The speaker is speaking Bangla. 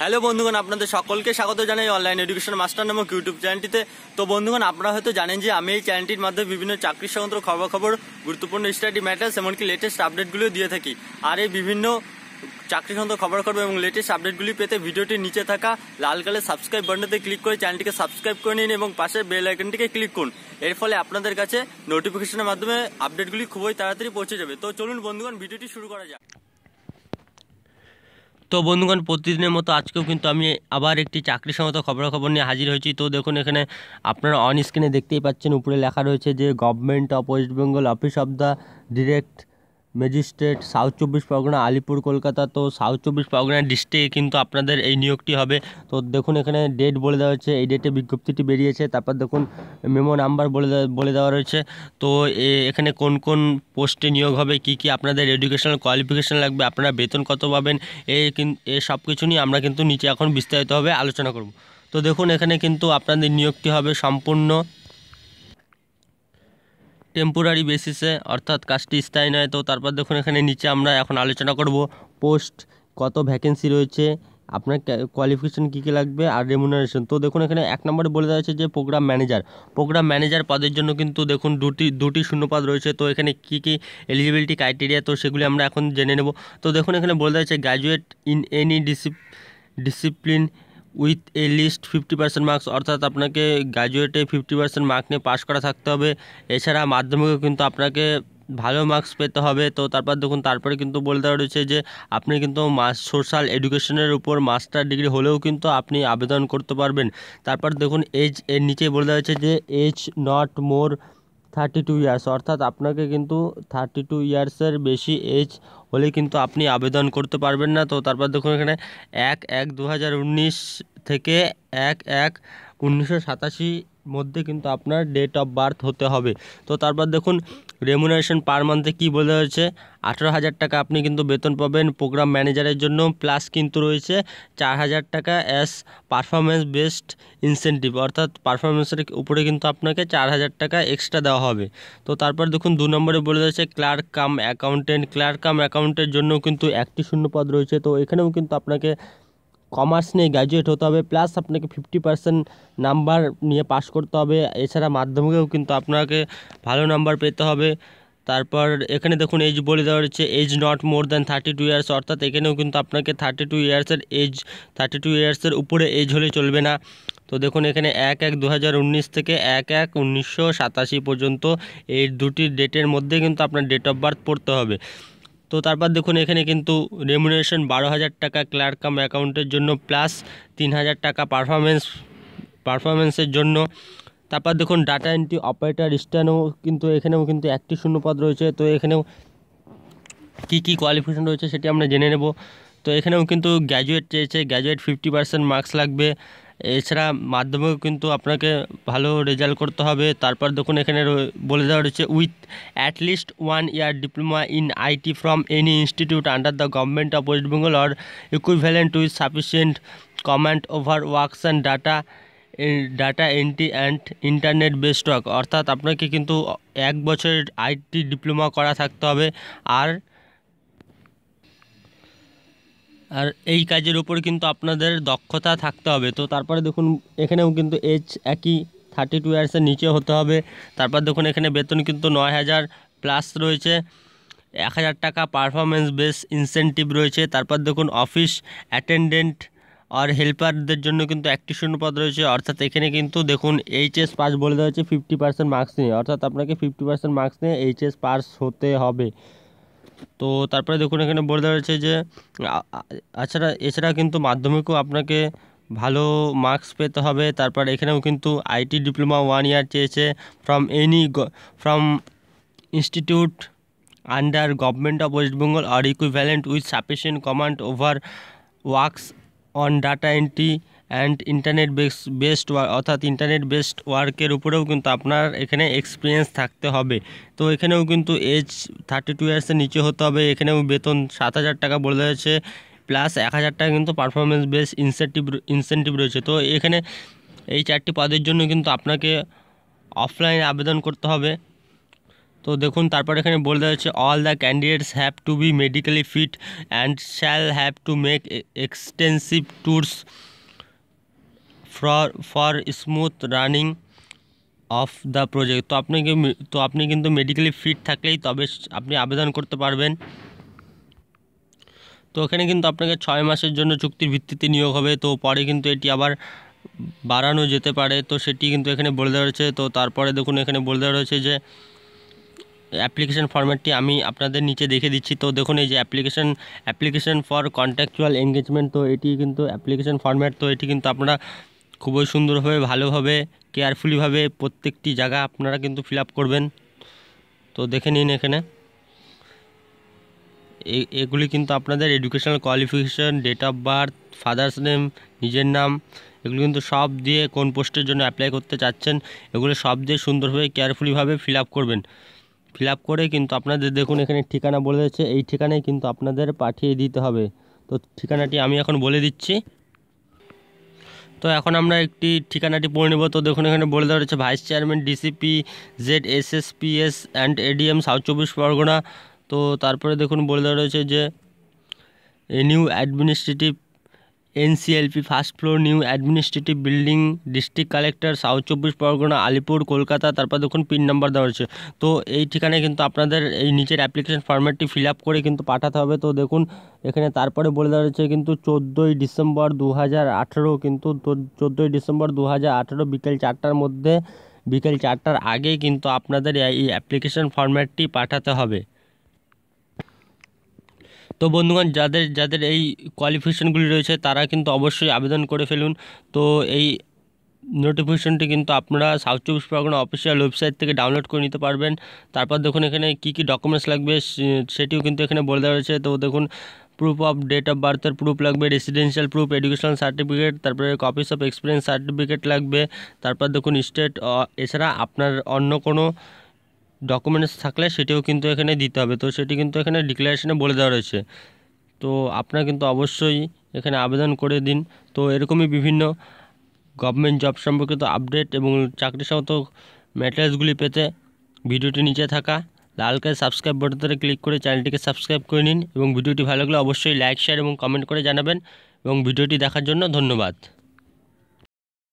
হ্যালো বন্ধুগণ আপনাদের সকলকে স্বাগত জানাই অনলাইন এডুকেশন মাস্টার নামক ইউটিউব চ্যানেলটিতে তো বন্ধুগণ আপনারা হয়তো জানেন যে আমি এই চ্যানেলটির মাধ্যমে বিভিন্ন চাকরি সংক্রান্ত খবর গুরুত্বপূর্ণ স্টাডি ম্যাটার্স এমনকি লেটেস্ট আপডেটগুলো দিয়ে থাকি আর এই বিভিন্ন চাকরি সংক্রান্ত খবর খবর এবং লেটেস্ট আপডেটগুলি পেতে ভিডিওটির নিচে থাকা লাল কালের সাবস্ক্রাইব বাটনতে ক্লিক করে চ্যানেলটিকে সাবস্ক্রাইব করে নিন এবং পাশে বেল আইকনটিকে ক্লিক করুন এর ফলে আপনাদের কাছে নোটিফিকেশনের মাধ্যমে আপডেটগুলি খুবই তাড়াতাড়ি পৌঁছে যাবে তো চলুন বন্ধুগণ ভিডিওটি শুরু করা যাক তো বন্ধুগণ প্রতিদিনের মতো আজকেও কিন্তু আমি আবার একটি চাকরি সমত খবরাখবর নিয়ে হাজির হয়েছি তো দেখুন এখানে আপনারা অন স্ক্রিনে দেখতেই পাচ্ছেন উপরে লেখা রয়েছে যে government of West Bengal office of the direct magistrate south চব্বিশ পরগনা আলিপুর কলকাতা তো সাউথ চব্বিশ পরগনা ডিস্ট্রিক্টে কিন্তু আপনাদের এই নিয়োগটি হবে তো দেখুন এখানে ডেট বলে দেওয়া হয়েছে এই ডেটে বিজ্ঞপ্তিটি বেরিয়েছে তারপর দেখুন মেমো নাম্বার বলে বলে দেওয়া রয়েছে তো এখানে কোন কোন পোস্টে নিয়োগ হবে কি কি আপনাদের এডুকেশনাল কোয়ালিফিকেশান লাগবে আপনারা বেতন কত পাবেন এই সব কিছু নিয়ে আমরা কিন্তু নিচে এখন বিস্তারিতভাবে আলোচনা করব তো দেখুন এখানে কিন্তু আপনাদের নিয়োগটি হবে সম্পূর্ণ টেম্পোরারি বেসিসে অর্থাৎ কাজটি স্থায়ী নয় তো তারপর দেখুন এখানে নিচে আমরা এখন আলোচনা করব পোস্ট কত ভ্যাকেন্সি রয়েছে আপনার কোয়ালিফিকেশন কী কী লাগবে আর রেমুনারেশন তো দেখুন এখানে এক নম্বরে বলে দেওয়া হয়েছে যে প্রোগ্রাম ম্যানেজার প্রোগ্রাম ম্যানেজার পদের জন্য কিন্তু দেখুন দুটি দুটি শূন্যপাদ রয়েছে তো এখানে কী কী এলিজিবিলিটি ক্রাইটেরিয়া তো সেগুলি আমরা এখন জেনে নেব তো দেখুন এখানে বলে দেওয়া হয়েছে graduate in any discip discipline with at least fifty percent marks অর্থাৎ আপনাকে গ্র্যাজুয়েটে ফিফটি পার্সেন্ট মার্ক নিয়ে পাশ করা থাকতে হবে এছাড়া মাধ্যমিকেও কিন্তু আপনাকে ভালো মার্কস পেতে হবে তো তারপর দেখুন তারপরে কিন্তু বলতে রয়েছে যে আপনি কিন্তু সোশ্যাল এডুকেশনের উপর মাস্টার ডিগ্রি হলেও কিন্তু আপনি আবেদন করতে পারবেন তারপর দেখুন এজ এর নিচে বলতে হয়েছে যে age not more thirty two years অর্থাৎ আপনাকে কিন্তু থার্টি টু ইয়ার্সের বেশি এজ হলে কিন্তু আপনি আবেদন করতে পারবেন না তো তারপর দেখুন এখানে এক এক দু থেকে এক এক উনিশশো সাতাশি মধ্যে কিন্তু আপনার ডেট অফ বার্থ হতে হবে তো তারপর দেখুন রেমুনারেশন পার মান্থে কী বলে রয়েছে আঠেরো হাজার টাকা আপনি কিন্তু বেতন পাবেন প্রোগ্রাম ম্যানেজারের জন্য প্লাস কিন্তু রয়েছে চার হাজার টাকা অ্যাস পারফরমেন্স বেসড ইনসেন্টিভ অর্থাৎ পারফরমেন্সের উপরে কিন্তু আপনাকে চার হাজার টাকা এক্সট্রা দেওয়া হবে তো তারপর দেখুন দু নম্বরে বলে রয়েছে clerk cum accountant clerk cum অ্যাকাউন্টের জন্য কিন্তু একটি শূন্য পদ রয়েছে তো এখানেও কিন্তু আপনাকে কমার্স নিয়ে গ্র্যাজুয়েট হতে হবে প্লাস আপনাকে ফিফটি পার্সেন্ট নাম্বার নিয়ে পাস করতে হবে এছাড়া মাধ্যমিকেও কিন্তু আপনাকে ভালো নাম্বার পেতে হবে তারপর এখানে দেখুন এজ বলে দেওয়া হচ্ছে age not more than thirty two years অর্থাৎ এখানেও কিন্তু আপনাকে থার্টি টু ইয়ার্সের এজ থার্টি টু ইয়ার্সের উপরে এজ হলে চলবে না তো দেখুন এখানে এক এক দু থেকে এক এক উনিশশো পর্যন্ত এই দুটি ডেটের মধ্যে কিন্তু আপনার ডেট অফ বার্থ পড়তে হবে তো তারপর দেখুন এখানে কিন্তু রেমুনারেশন বারো হাজার টাকা ক্লার্ক কাম অ্যাকাউন্টের জন্য প্লাস তিন হাজার টাকা পারফরমেন্স পারফরমেন্সের জন্য তারপর দেখুন ডাটা এন্ট্রি অপারেটার স্ট্যানও কিন্তু এখানেও কিন্তু একটি শূন্যপদ রয়েছে তো এখানেও কি কি কোয়ালিফিকেশন রয়েছে সেটি আমরা জেনে নেব তো এখানেও কিন্তু গ্র্যাজুয়েট চেয়েছে গ্র্যাজুয়েট ফিফটি পার্সেন্ট মার্কস লাগবে এছাড়া মাধ্যমিক কিন্তু আপনাকে ভালো রেজাল্ট করতে হবে তারপর দেখুন এখানে বলে দেওয়া রয়েছে with atleast one year diploma in IT from any institute under the government of West Bengal or equivalent with sufficient command over works and data data entry and internet based অর্থাৎ আপনাকে কিন্তু এক বছরের আইটি ডিপ্লোমা করা থাকতে হবে আর আর এই কাজের উপর কিন্তু আপনাদের দক্ষতা থাকতে হবে তো তারপরে দেখুন এখানেও কিন্তু এজ একই থার্টি টু ইয়ার্সের নিচে হতে হবে তারপর দেখুন এখানে বেতন কিন্তু নয় হাজার প্লাস রয়েছে এক হাজার টাকা পারফরমেন্স বেস ইনসেন্টিভ রয়েছে তারপর দেখুন অফিস অ্যাটেন্ডেন্ট আর হেল্পারদের জন্য কিন্তু একটি শূন্যপদ রয়েছে অর্থাৎ এখানে কিন্তু দেখুন এইচএস পাস বলে দেওয়া হয়েছে ফিফটি পার্সেন্ট মার্কস নিয়ে অর্থাৎ আপনাকে fifty percent marks HS pass পাস হতে হবে তো তারপরে দেখুন এখানে বলে দেওয়া হয়েছে যে আচ্ছা এছাড়া কিন্তু মাধ্যমিকও আপনাকে ভালো মার্কস পেতে হবে তারপর এখানেও কিন্তু আইটি ডিপ্লোমা ওয়ান ইয়ার চেয়েছে from any from institute under government of West Bengal আর equivalent with sufficient command over works on data entry and internet based অর্থাৎ ইন্টারনেট বেস্ট ওয়ার্কের উপরেও কিন্তু আপনার এখানে এক্সপিরিয়েন্স থাকতে হবে তো এখানেও কিন্তু এজ থার্টি টু ইয়ার্সের নিচে হতে হবে এখানেও বেতন সাত হাজার টাকা বলে রয়েছে প্লাস এক হাজার টাকা কিন্তু পারফরমেন্স বেস ইনসেন্টিভ ইনসেন্টিভ রয়েছে তো এখানে এই চারটি পদের জন্য কিন্তু আপনাকে অফলাইনে আবেদন করতে হবে তো দেখুন তারপর এখানে বলে দেওয়া হচ্ছে all the candidates have to be medically fit and shall have to make extensive tours for for smooth running of the project তো আপনাকে তো আপনি কিন্তু মেডিকেলি ফিট থাকলেই তবে আপনি আবেদন করতে পারবেন তো এখানে কিন্তু আপনাকে ছয় মাসের জন্য চুক্তির ভিত্তিতে নিয়োগ হবে তো পরে কিন্তু এটি আবার বাড়ানো যেতে পারে তো সেটি কিন্তু এখানে বলে দেওয়া রয়েছে তো তারপরে দেখুন এখানে বলে দেওয়া রয়েছে যে অ্যাপ্লিকেশন ফর্ম্যাটটি আমি আপনাদের নিচে দেখে দিচ্ছি তো দেখুন এই যে application application for contractual engagement তো এটি কিন্তু অ্যাপ্লিকেশন ফর্ম্যাট তো এটি কিন্তু আপনারা খুবই সুন্দরভাবে ভালোভাবে কেয়ারফুলিভাবে প্রত্যেকটি জায়গা আপনারা কিন্তু ফিল করবেন তো দেখে নিন এখানে এগুলি কিন্তু আপনাদের educational qualification date of birth father's name নিজের নাম এগুলি কিন্তু সব দিয়ে কোন পোস্টের জন্য অ্যাপ্লাই করতে চাচ্ছেন এগুলো সব দিয়ে সুন্দরভাবে কেয়ারফুলিভাবে ফিল করবেন ফিল করে কিন্তু আপনাদের দেখুন এখানে ঠিকানা বলে দিচ্ছে এই ঠিকানায় কিন্তু আপনাদের পাঠিয়ে দিতে হবে তো ঠিকানাটি আমি এখন বলে দিচ্ছি তো এখন আমরা একটি ঠিকানাটি পড়ে নেব তো দেখুন এখানে বলে দেওয়া হচ্ছে vice chairman DCP Z S S P S and ADM south চব্বিশ পরগনা তো তারপরে দেখুন বলে দেওয়া রয়েছে যে new administrative NCLP first floor new administrative building district collector south চব্বিশ পরগনা আলিপুর কলকাতা তারপর দেখুন পিন নাম্বার দেওয়া হয়েছে তো এই ঠিকানায় কিন্তু আপনাদের এই নিচের অ্যাপ্লিকেশন ফর্ম্যাটটি ফিল আপ করে কিন্তু পাঠাতে হবে তো দেখুন এখানে তারপরে বলে দেওয়া হয়েছে কিন্তু চোদ্দোই ডিসেম্বর দু কিন্তু চোদ্দোই ডিসেম্বর দু বিকেল চারটার মধ্যে বিকেল চারটার আগেই কিন্তু আপনাদের এই অ্যাপ্লিকেশন ফর্ম্যাটটি পাঠাতে হবে তো বন্ধুগণ যাদের যাদের এই কোয়ালিফিকেশানগুলি রয়েছে তারা কিন্তু অবশ্যই আবেদন করে ফেলুন তো এই নোটিফিকেশানটি কিন্তু আপনারা সাউথ চব্বিশ পরগনা অফিসিয়াল ওয়েবসাইট থেকে ডাউনলোড করে নিতে পারবেন তারপর দেখুন এখানে কি কি ডকুমেন্টস লাগবে সেটিও কিন্তু এখানে বলে দেওয়া রয়েছে তো দেখুন প্রুফ অফ ডেট অফ বার্থের প্রুফ লাগবে রেসিডেন্সিয়াল প্রুফ এডুকেশনাল সার্টিফিকেট তারপরে কপিস অফ এক্সপিরিয়েন্স সার্টিফিকেট লাগবে তারপর দেখুন স্টেট এছাড়া আপনার অন্য কোনো ডকুমেন্টস থাকলে সেটিও কিন্তু এখানে দিতে হবে তো সেটি কিন্তু এখানে ডিক্লারেশনে বলে দেওয়া রয়েছে তো আপনারা কিন্তু অবশ্যই এখানে আবেদন করে দিন তো এরকমই বিভিন্ন গভর্নমেন্ট জব সম্পর্কিত আপডেট এবং চাকরি সমত ম্যাটেরিয়ালসগুলি পেতে ভিডিওটি নিচে থাকা লাল কাজ সাবস্ক্রাইব বাটনে ক্লিক করে চ্যানেলটিকে সাবস্ক্রাইব করে নিন এবং ভিডিওটি ভালো লাগলে অবশ্যই লাইক শেয়ার এবং কমেন্ট করে জানাবেন এবং ভিডিওটি দেখার জন্য ধন্যবাদ